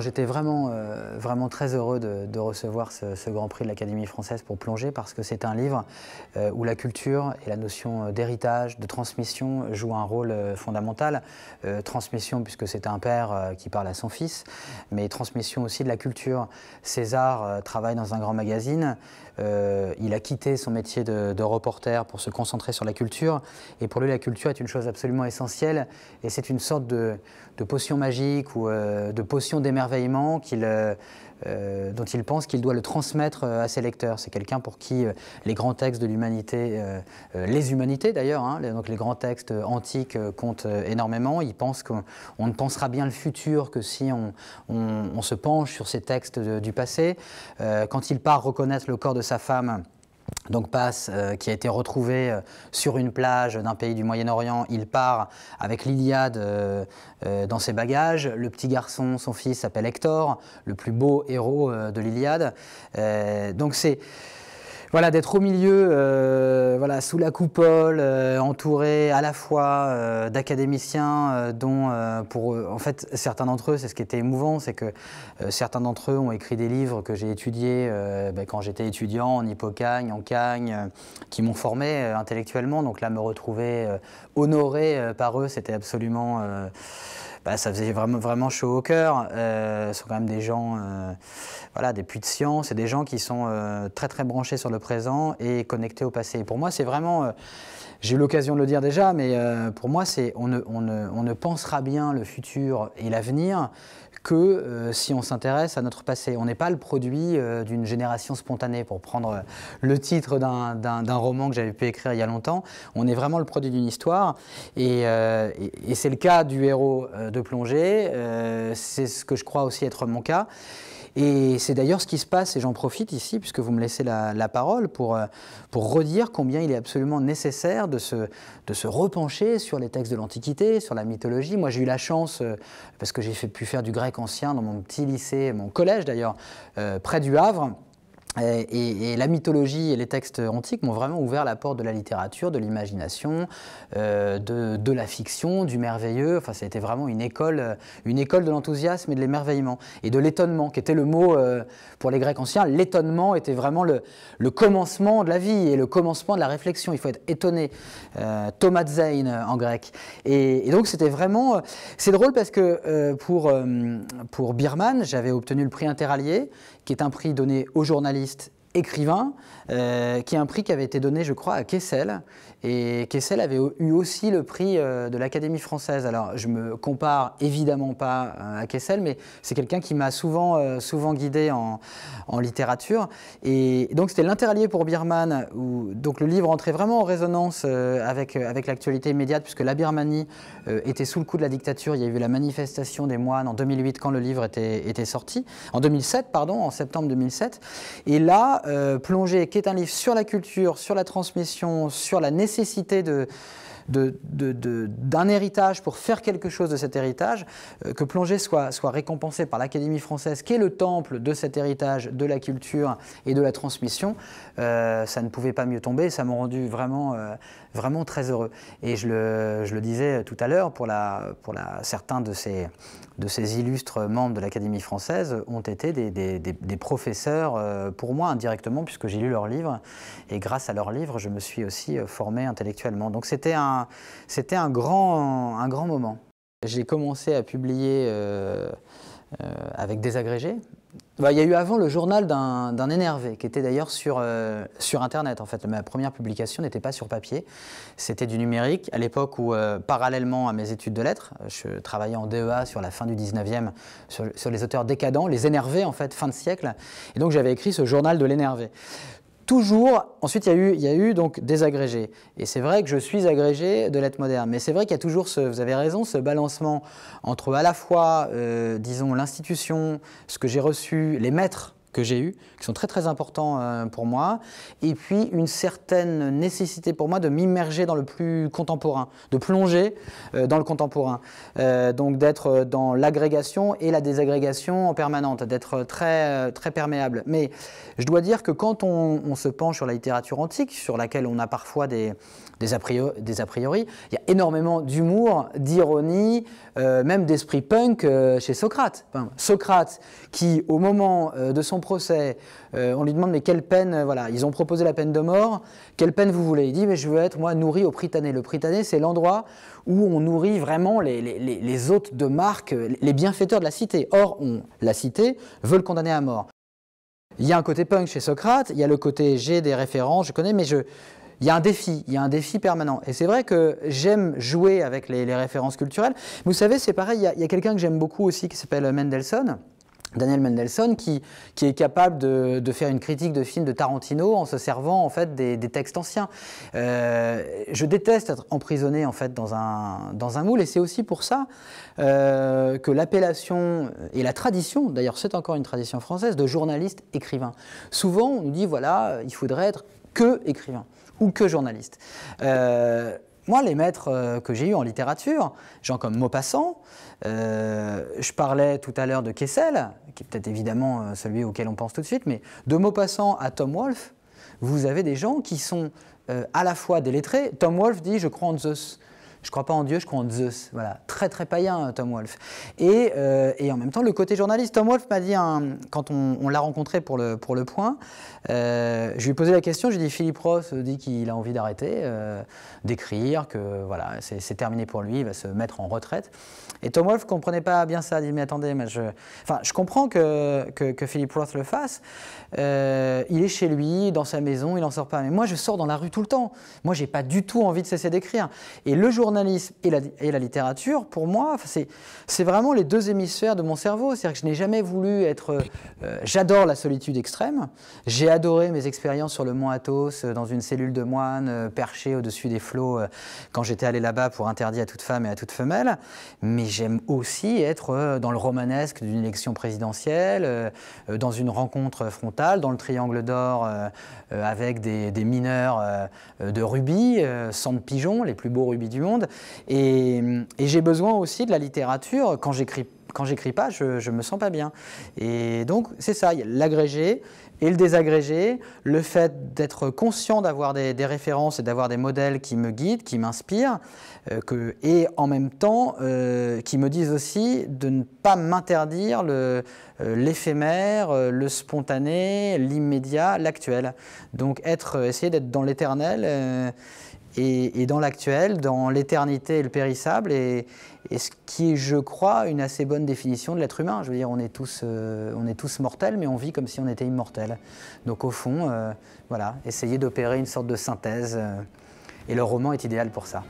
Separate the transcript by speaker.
Speaker 1: j'étais vraiment, euh, vraiment très heureux de, recevoir ce, Grand Prix de l'Académie française pour plonger parce que c'est un livre euh, où la culture et la notion euh, d'héritage, de transmission jouent un rôle fondamental. transmission puisque c'est un père qui parle à son fils, mais transmission aussi de la culture. César travaille dans un grand magazine, il a quitté son métier de, reporter pour se concentrer sur la culture et pour lui la culture est une chose absolument essentielle et c'est une sorte de, de potion magique ou de potion d'émergence euh, euh, dont il pense qu'il doit le transmettre euh, à ses lecteurs. C'est quelqu'un pour qui les grands textes de l'humanité, les humanités d'ailleurs, hein, donc les grands textes antiques comptent énormément. Il pense qu'on ne pensera bien le futur que si on, se penche sur ces textes du passé. quand il part reconnaître le corps de sa femme, donc Passe, euh, qui a été retrouvé euh, sur une plage d'un pays du Moyen-Orient, il part avec l'Iliade euh, dans ses bagages. Le petit garçon, son fils, s'appelle Hector, le plus beau héros de l'Iliade. donc c'est voilà, d'être au milieu, euh, voilà, sous la coupole, euh, entouré à la fois euh, d'académiciens dont, pour en fait, certains d'entre eux, c'est ce qui était émouvant, c'est que certains d'entre eux ont écrit des livres que j'ai étudiés ben, quand j'étais étudiant en Hippocagne, en Cagne, qui m'ont formé intellectuellement. Donc là, me retrouver honoré par eux, c'était absolument bah, ça faisait vraiment, vraiment chaud au cœur. Euh, ce sont quand même des gens, euh, voilà, des puits de science et des gens qui sont euh, très très branchés sur le présent et connectés au passé. pour moi, c'est vraiment, j'ai eu l'occasion de le dire déjà, mais pour moi, c'est on ne, on, ne, on ne pensera bien le futur et l'avenir que euh, si on s'intéresse à notre passé. On n'est pas le produit euh, d'une génération spontanée, pour prendre euh, le titre d'un roman que j'avais pu écrire il y a longtemps. On est vraiment le produit d'une histoire, et c'est le cas du héros de plongée, c'est ce que je crois aussi être mon cas. Et c'est d'ailleurs ce qui se passe, et j'en profite ici, puisque vous me laissez la, parole, pour, euh, pour redire combien il est absolument nécessaire de se, de se repencher sur les textes de l'Antiquité, sur la mythologie. Moi, j'ai eu la chance, euh, parce que j'ai pu faire du grec ancien dans mon petit lycée, mon collège d'ailleurs, euh, près du Havre et, la mythologie et les textes antiques m'ont vraiment ouvert la porte de la littérature, de l'imagination, euh, de, la fiction, du merveilleux. Enfin, été vraiment une école, euh, une école de l'enthousiasme et de l'émerveillement et de l'étonnement, qui était le mot euh, pour les Grecs anciens. L'étonnement était vraiment le, le, commencement de la vie et le commencement de la réflexion. Il faut être étonné, Thomas Zeyn en grec. Et, donc c'était vraiment, c'est drôle parce que pour pour Birman, j'avais obtenu le prix Interallié, qui est un prix donné aux journalistes journaliste écrivain, euh, qui est un prix qui avait été donné, je crois, à Kessel. Et Kessel avait eu aussi le prix euh, de l'Académie française. Alors, je me compare évidemment pas euh, à Kessel, mais c'est quelqu'un qui m'a souvent, souvent guidé en, littérature. Et donc, c'était L'Interallié pour Birman, où donc, le livre entrait vraiment en résonance avec, avec l'actualité immédiate, puisque la Birmanie était sous le coup de la dictature. Il y a eu la manifestation des moines en 2008, quand le livre était, était sorti. En 2007, pardon, en septembre 2007. Et là, euh, Plongée, qui est un livre sur la culture, sur la transmission, sur la nécessité de d'un héritage pour faire quelque chose de cet héritage, euh, que Plongée soit, soit récompensé par l'Académie française, qui est le temple de cet héritage, de la culture et de la transmission, euh, ça ne pouvait pas mieux tomber. Ça m'a rendu vraiment, euh, vraiment très heureux. Et je le, je le disais tout à l'heure, pour, la, pour la, certains de ces, de ces illustres membres de l'Académie française ont été des, des, professeurs pour moi indirectement, puisque j'ai lu leurs livres. Et grâce à leurs livres, je me suis aussi formé intellectuellement. Donc c'était un c'était un, grand, un grand moment. J'ai commencé à publier euh, euh, avec des agrégés. Bah, il y a eu avant le journal d'un, énervé, qui était d'ailleurs sur, euh, sur Internet. En fait, ma première publication n'était pas sur papier, c'était du numérique. À l'époque où, parallèlement à mes études de lettres, je travaillais en DEA sur la fin du 19e, sur, sur, les auteurs décadents, les énervés, en fait, fin de siècle. Et donc, j'avais écrit ce journal de l'énervé toujours, ensuite il y a eu, il y a eu donc des agrégés. Et c'est vrai que je suis agrégé de lettres moderne, mais c'est vrai qu'il y a toujours ce, vous avez raison, ce balancement entre à la fois, euh, disons, l'institution, ce que j'ai reçu, les maîtres que j'ai eu, qui sont très très importants euh, pour moi, et puis une certaine nécessité pour moi de m'immerger dans le plus contemporain, de plonger euh, dans le contemporain, euh, donc d'être dans l'agrégation et la désagrégation en permanente, d'être très très perméable. Mais je dois dire que quand on, se penche sur la littérature antique, sur laquelle on a parfois des, des, a, priori, des a, priori, il y a énormément d'humour, d'ironie, même d'esprit punk chez Socrate. Socrate qui, au moment de son procès, euh, on lui demande mais quelle peine, euh, voilà, ils ont proposé la peine de mort, quelle peine vous voulez Il dit mais je veux être moi nourri au Pritané. Le Pritané c'est l'endroit où on nourrit vraiment les, hôtes de marque, les bienfaiteurs de la cité. Or, on, la cité veut le condamner à mort. Il y a un côté punk chez Socrate, il y a le côté j'ai des références, je connais, mais je, il y a un défi, il y a un défi permanent. Et c'est vrai que j'aime jouer avec les, références culturelles. Vous savez, c'est pareil, il y a quelqu'un que j'aime beaucoup aussi qui s'appelle Mendelssohn, Daniel Mendelssohn, qui, qui est capable de, faire une critique de film de Tarantino en se servant en fait des, textes anciens. Euh, je déteste être emprisonné en fait dans un, dans un moule, et c'est aussi pour ça euh, que l'appellation et la tradition, d'ailleurs c'est encore une tradition française, de journaliste écrivain. Souvent on nous dit voilà, il faudrait être que écrivain ou que journaliste. Euh, moi, les maîtres euh, que j'ai eus en littérature, gens comme Maupassant, euh, je parlais tout à l'heure de Kessel, qui est peut-être évidemment euh, celui auquel on pense tout de suite, mais de Maupassant à Tom Wolfe, vous avez des gens qui sont à la fois des Tom Wolfe dit Je crois en Zeus. Je crois pas en Dieu, je crois en Zeus. Voilà, très très païen euh, Tom Wolfe. Et, euh, et en même temps, le côté journaliste, Tom Wolfe m'a dit, quand on, l'a rencontré pour le, pour le point, euh, je lui ai posé la question, j'ai dit Philippe Roth dit qu'il a envie d'arrêter, d'écrire, que voilà, c'est terminé pour lui, il va se mettre en retraite. Et Tom Wolfe comprenait pas bien ça, il dit mais attendez, mais je, enfin, je comprends que, que, Philippe Roth le fasse. il est chez lui, dans sa maison, il n'en sort pas. Mais moi, je sors dans la rue tout le temps. Moi, j'ai pas du tout envie de cesser d'écrire. Et le journal et la, littérature, pour moi, c'est vraiment les deux hémisphères de mon cerveau. C'est-à-dire que je n'ai jamais voulu être... Euh, j'adore la solitude extrême. J'ai adoré mes expériences sur le mont Athos, euh, dans une cellule de moine perché perchée au-dessus des flots, euh, quand j'étais allé là-bas pour interdire à toute femme et à toute femelle. Mais j'aime aussi être dans le romanesque d'une élection présidentielle, dans une rencontre frontale, dans le triangle d'or avec des, des mineurs de rubis, sans de pigeons, les plus beaux rubis du monde. Et, j'ai besoin aussi de la littérature. Quand j'écris quand j'écris pas, je, ne me sens pas bien. Et donc, c'est ça, l'agrégé et le désagrégé, le fait d'être conscient d'avoir des, références et d'avoir des modèles qui me guident, qui m'inspirent, euh, et en même temps, euh, qui me disent aussi de ne pas m'interdire euh, l'éphémère, le spontané, l'immédiat, l'actuel. Donc, être, essayer d'être dans l'éternel et, dans l'actuel, dans l'éternité et le périssable, et, ce qui est, je crois, une assez bonne définition de l'être humain. Je veux dire, on est tous, euh, mortels, mais on vit comme si on était immortel. Donc au fond, euh, voilà, essayer d'opérer une sorte de synthèse, euh, et le roman est idéal pour ça.